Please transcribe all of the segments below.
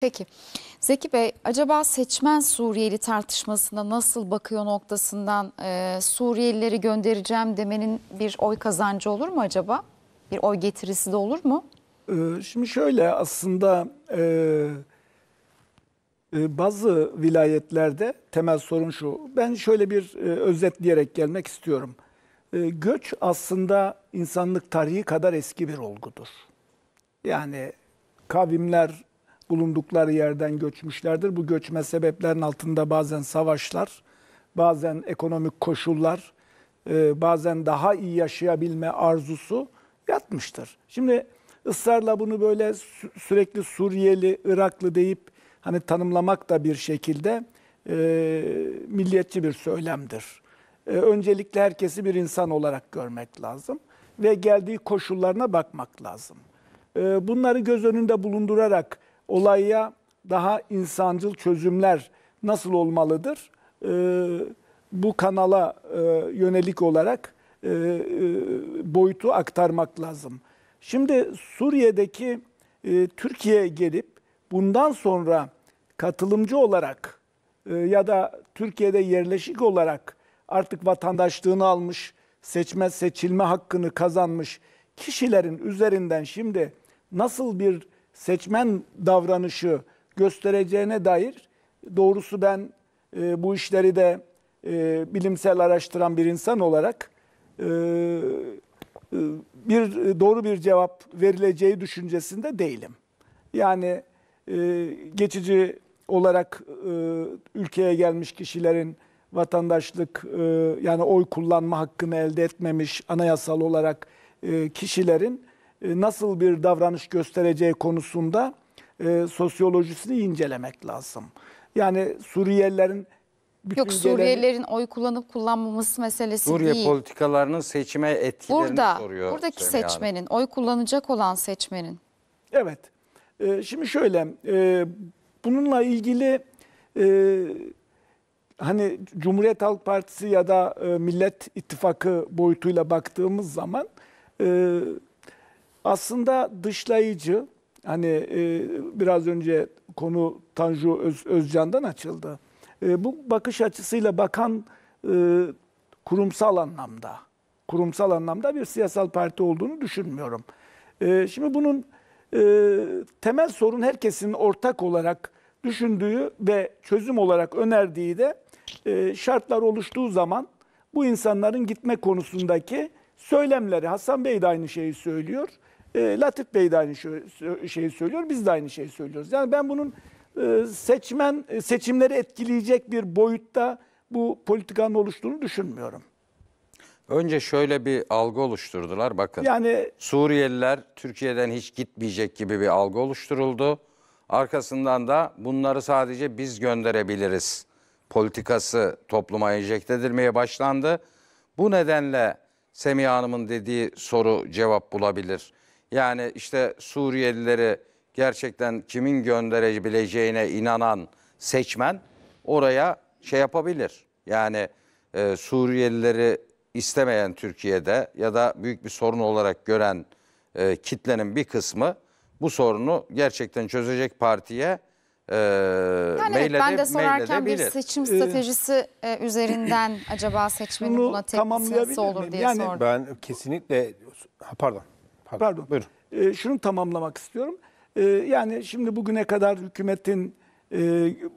Peki Zeki Bey acaba seçmen Suriyeli tartışmasında nasıl bakıyor noktasından e, Suriyelileri göndereceğim demenin bir oy kazancı olur mu acaba? Bir oy getirisi de olur mu? Ee, şimdi şöyle aslında e, e, bazı vilayetlerde temel sorun şu. Ben şöyle bir e, özetleyerek gelmek istiyorum. E, göç aslında insanlık tarihi kadar eski bir olgudur. Yani kavimler bulundukları yerden göçmüşlerdir. Bu göçme sebeplerin altında bazen savaşlar, bazen ekonomik koşullar, e, bazen daha iyi yaşayabilme arzusu yatmıştır. Şimdi ısrarla bunu böyle sürekli Suriyeli, Iraklı deyip hani tanımlamak da bir şekilde e, milliyetçi bir söylemdir. E, öncelikle herkesi bir insan olarak görmek lazım ve geldiği koşullarına bakmak lazım. E, bunları göz önünde bulundurarak olaya daha insancıl çözümler nasıl olmalıdır? E, bu kanala e, yönelik olarak e, e, boyutu aktarmak lazım. Şimdi Suriye'deki e, Türkiye'ye gelip bundan sonra katılımcı olarak e, ya da Türkiye'de yerleşik olarak artık vatandaşlığını almış, seçme seçilme hakkını kazanmış kişilerin üzerinden şimdi nasıl bir seçmen davranışı göstereceğine dair doğrusu ben e, bu işleri de e, bilimsel araştıran bir insan olarak e, e, bir doğru bir cevap verileceği düşüncesinde değilim. Yani e, geçici olarak e, ülkeye gelmiş kişilerin vatandaşlık e, yani oy kullanma hakkını elde etmemiş anayasal olarak e, kişilerin e, nasıl bir davranış göstereceği konusunda e, sosyolojisini incelemek lazım. Yani Suriyelilerin Yok Suriyelilerin oy kullanıp kullanmaması meselesi Suriye değil. Suriye politikalarının seçime etkilerini Burada, soruyor. Buradaki Semih seçmenin, oy kullanacak olan seçmenin. Evet. Ee, şimdi şöyle, e, bununla ilgili e, hani Cumhuriyet Halk Partisi ya da e, Millet İttifakı boyutuyla baktığımız zaman e, aslında dışlayıcı. Hani e, biraz önce konu Tanju Öz, Özcan'dan açıldı. E, bu bakış açısıyla bakan e, kurumsal anlamda, kurumsal anlamda bir siyasal parti olduğunu düşünmüyorum. E, şimdi bunun e, temel sorun herkesin ortak olarak düşündüğü ve çözüm olarak önerdiği de e, şartlar oluştuğu zaman bu insanların gitme konusundaki söylemleri. Hasan Bey de aynı şeyi söylüyor. E, Latif Bey de aynı şeyi söylüyor, biz de aynı şeyi söylüyoruz. Yani ben bunun e, seçmen e, seçimleri etkileyecek bir boyutta bu politikanın oluştuğunu düşünmüyorum. Önce şöyle bir algı oluşturdular bakın. Yani Suriyeliler Türkiye'den hiç gitmeyecek gibi bir algı oluşturuldu. Arkasından da bunları sadece biz gönderebiliriz politikası topluma enjekte edilmeye başlandı. Bu nedenle Semih Hanım'ın dediği soru cevap bulabilir. Yani işte Suriyelileri gerçekten kimin gönderebileceğine inanan seçmen oraya şey yapabilir. Yani e, Suriyelileri istemeyen Türkiye'de ya da büyük bir sorun olarak gören e, kitlenin bir kısmı bu sorunu gerçekten çözecek partiye e, yani meylede, evet, ben de sorarken bir seçim ee, stratejisi ee, üzerinden acaba seçmenin buna tepkisi olur diye yani, sordum. Ben kesinlikle pardon. Pardon. Pardon. Buyurun. E, şunu tamamlamak istiyorum. E, yani şimdi bugüne kadar hükümetin e,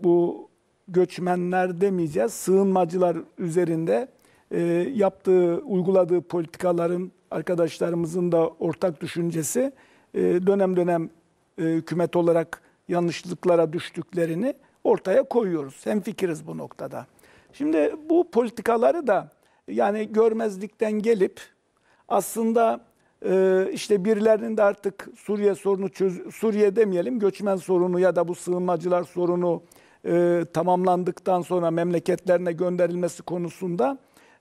bu göçmenler demeyeceğiz, sığınmacılar üzerinde e, yaptığı, uyguladığı politikaların arkadaşlarımızın da ortak düşüncesi e, dönem dönem e, hükümet olarak yanlışlıklara düştüklerini ortaya koyuyoruz. Hem fikiriz bu noktada. Şimdi bu politikaları da yani görmezlikten gelip aslında ee, işte birilerinin de artık Suriye sorunu çöz Suriye demeyelim göçmen sorunu ya da bu sığınmacılar sorunu e, tamamlandıktan sonra memleketlerine gönderilmesi konusunda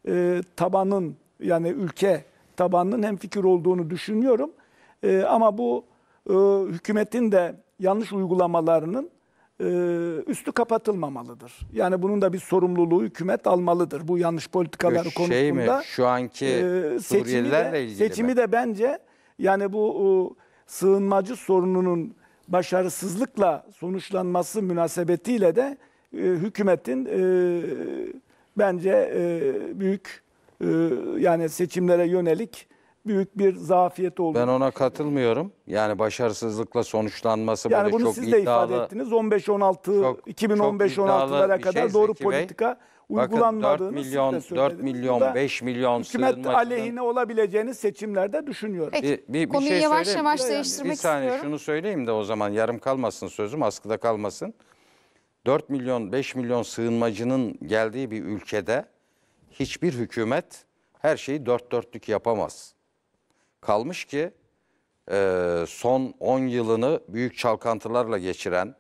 e, tabanın yani ülke tabanının hem fikir olduğunu düşünüyorum. E, ama bu e, hükümetin de yanlış uygulamalarının e, üstü kapatılmamalıdır. Yani bunun da bir sorumluluğu hükümet almalıdır. Bu yanlış politikaları şey konusunda. Mi? Şu anki e, de, ilgili seçimi de bence yani bu e, sığınmacı sorununun başarısızlıkla sonuçlanması münasebetiyle de e, hükümetin bence büyük yani seçimlere yönelik büyük bir zafiyet oldu. Ben ona katılmıyorum. Yani başarısızlıkla sonuçlanması yani böyle bunu siz de ifade ettiniz. 15-16 2015-16'lara kadar şey doğru Zeki politika Bey. uygulanmadığını Bakın 4 milyon, 4 milyon, 5 milyon hükümet aleyhine olabileceğini seçimlerde düşünüyorum. Peki, bir, bir, bir konuyu şey yavaş söyleyeyim. yavaş yani. değiştirmek bir saniye, istiyorum. şunu söyleyeyim de o zaman yarım kalmasın sözüm, askıda kalmasın. 4 milyon, 5 milyon sığınmacının geldiği bir ülkede hiçbir hükümet her şeyi dört dörtlük yapamaz. Kalmış ki e, son 10 yılını büyük çalkantılarla geçiren,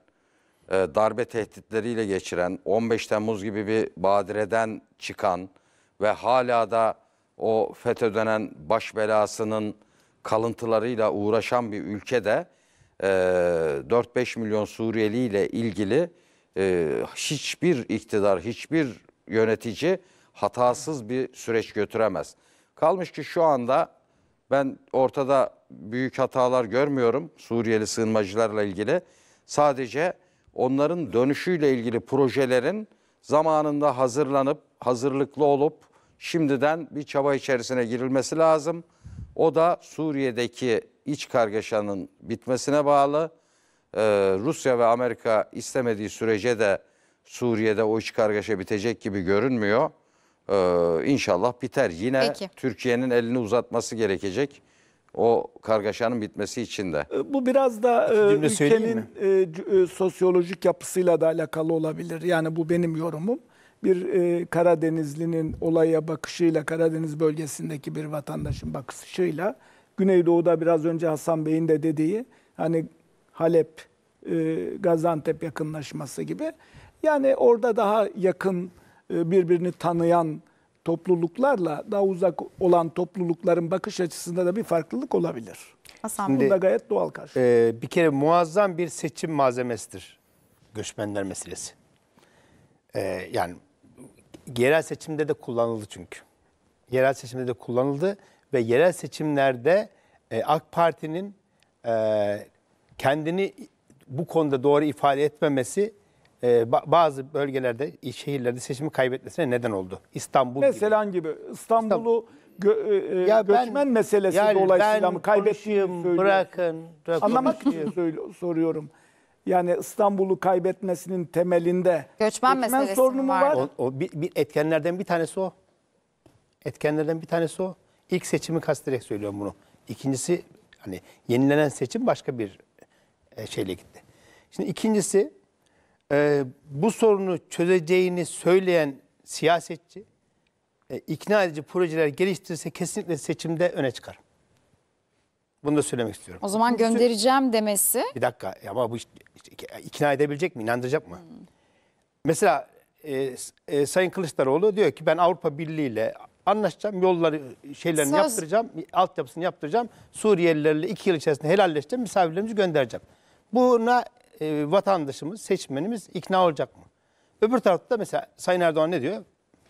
e, darbe tehditleriyle geçiren, 15 Temmuz gibi bir badireden çıkan ve hala da o FETÖ denen baş belasının kalıntılarıyla uğraşan bir ülkede e, 4-5 milyon Suriyeli ile ilgili e, hiçbir iktidar, hiçbir yönetici hatasız bir süreç götüremez. Kalmış ki şu anda ben ortada büyük hatalar görmüyorum Suriyeli sığınmacılarla ilgili. Sadece onların dönüşüyle ilgili projelerin zamanında hazırlanıp, hazırlıklı olup şimdiden bir çaba içerisine girilmesi lazım. O da Suriye'deki iç kargaşanın bitmesine bağlı. Ee, Rusya ve Amerika istemediği sürece de Suriye'de o iç kargaşa bitecek gibi görünmüyor. Ee, inşallah biter. Yine Türkiye'nin elini uzatması gerekecek. O kargaşanın bitmesi için de. Ee, bu biraz da e, ülkenin e, e, sosyolojik yapısıyla da alakalı olabilir. Yani bu benim yorumum. Bir e, Karadenizlinin olaya bakışıyla, Karadeniz bölgesindeki bir vatandaşın bakışıyla, Güneydoğu'da biraz önce Hasan Bey'in de dediği, hani Halep, e, Gaziantep yakınlaşması gibi. Yani orada daha yakın e, birbirini tanıyan topluluklarla daha uzak olan toplulukların bakış açısında da bir farklılık olabilir. Hasan Şimdi, Bunda gayet doğal karşı. E, bir kere muazzam bir seçim malzemesidir göçmenler meselesi. E, yani yerel seçimde de kullanıldı çünkü. Yerel seçimde de kullanıldı ve yerel seçimlerde e, AK Parti'nin e, kendini bu konuda doğru ifade etmemesi e, bazı bölgelerde, şehirlerde seçimi kaybetmesine neden oldu. İstanbul Mesela gibi. gibi. İstanbul'u gö, e, e ya göçmen ben, meselesi yani dolayısıyla mı kaybettiğini bırakın. bırakın Anlamak için soruyorum. Yani İstanbul'u kaybetmesinin temelinde göçmen, göçmen sorunu mu var? O, o bir, bir etkenlerden bir tanesi o. Etkenlerden bir tanesi o. İlk seçimi kastederek söylüyorum bunu. İkincisi hani yenilenen seçim başka bir e, şeyle gitti. Şimdi ikincisi e, bu sorunu çözeceğini söyleyen siyasetçi e, ikna edici projeler geliştirirse kesinlikle seçimde öne çıkar. Bunu da söylemek istiyorum. O zaman göndereceğim demesi. Bir dakika ama bu işte, ikna edebilecek mi, inandıracak mı? Hmm. Mesela e, e, Sayın Kılıçdaroğlu diyor ki ben Avrupa Birliği ile anlaşacağım, yolları şeylerini Söz... yaptıracağım, altyapısını yaptıracağım. Suriyelilerle iki yıl içerisinde helalleşeceğim, misafirlerimizi göndereceğim. Buna e, vatandaşımız, seçmenimiz ikna olacak mı? Öbür tarafta da mesela Sayın Erdoğan ne diyor?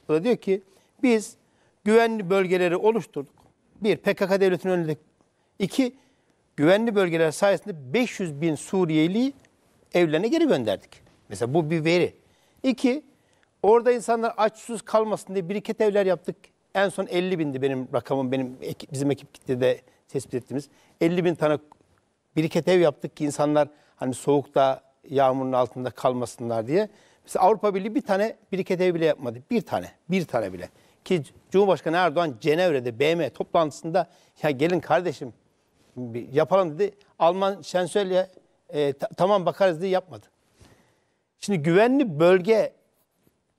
O da diyor ki biz güvenli bölgeleri oluşturduk. Bir, PKK devletinin önünde. İki, güvenli bölgeler sayesinde 500 bin Suriyeli evlerine geri gönderdik. Mesela bu bir veri. İki, orada insanlar aç kalmasın diye biriket evler yaptık. En son 50 bindi benim rakamım, benim bizim ekip kitlede tespit ettiğimiz. 50 bin tane biriket ev yaptık ki insanlar Hani soğukta yağmurun altında kalmasınlar diye. Mesela Avrupa Birliği bir tane biriket bile yapmadı. Bir tane, bir tane bile. Ki Cumhurbaşkanı Erdoğan Cenevre'de BM toplantısında ya gelin kardeşim yapalım dedi. Alman şansölye e, tamam bakarız diye yapmadı. Şimdi güvenli bölge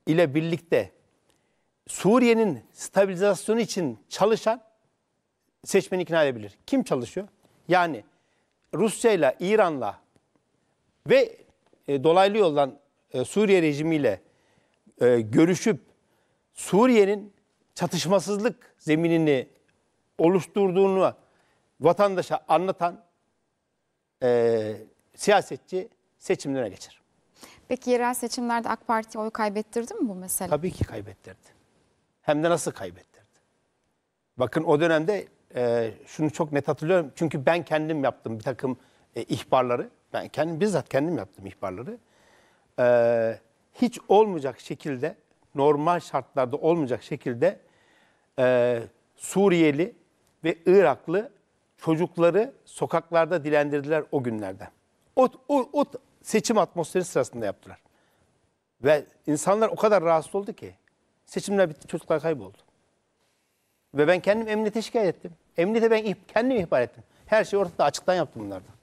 ile birlikte Suriye'nin stabilizasyonu için çalışan seçmeni ikna edebilir. Kim çalışıyor? Yani Rusya ile İran'la ve e, dolaylı yoldan e, Suriye rejimiyle e, görüşüp Suriye'nin çatışmasızlık zeminini oluşturduğunu vatandaşa anlatan e, siyasetçi seçimlere geçer. Peki yerel seçimlerde AK Parti oy kaybettirdi mi bu mesele? Tabii ki kaybettirdi. Hem de nasıl kaybettirdi? Bakın o dönemde e, şunu çok net hatırlıyorum. Çünkü ben kendim yaptım bir takım e, ihbarları. Ben kendim bizzat kendim yaptım ihbarları. E, hiç olmayacak şekilde, normal şartlarda olmayacak şekilde e, Suriyeli ve Iraklı çocukları sokaklarda dilendirdiler o günlerde. O, o, o seçim atmosferi sırasında yaptılar. Ve insanlar o kadar rahatsız oldu ki seçimler bitti çocuklar kayboldu. Ve ben kendim emniyete şikayet ettim. Emniyete ben kendim ihbar ettim. Her şeyi ortada açıktan yaptım bunlardan.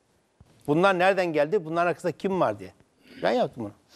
Bunlar nereden geldi? Bunların arkasında kim var diye. Ben yaptım bunu.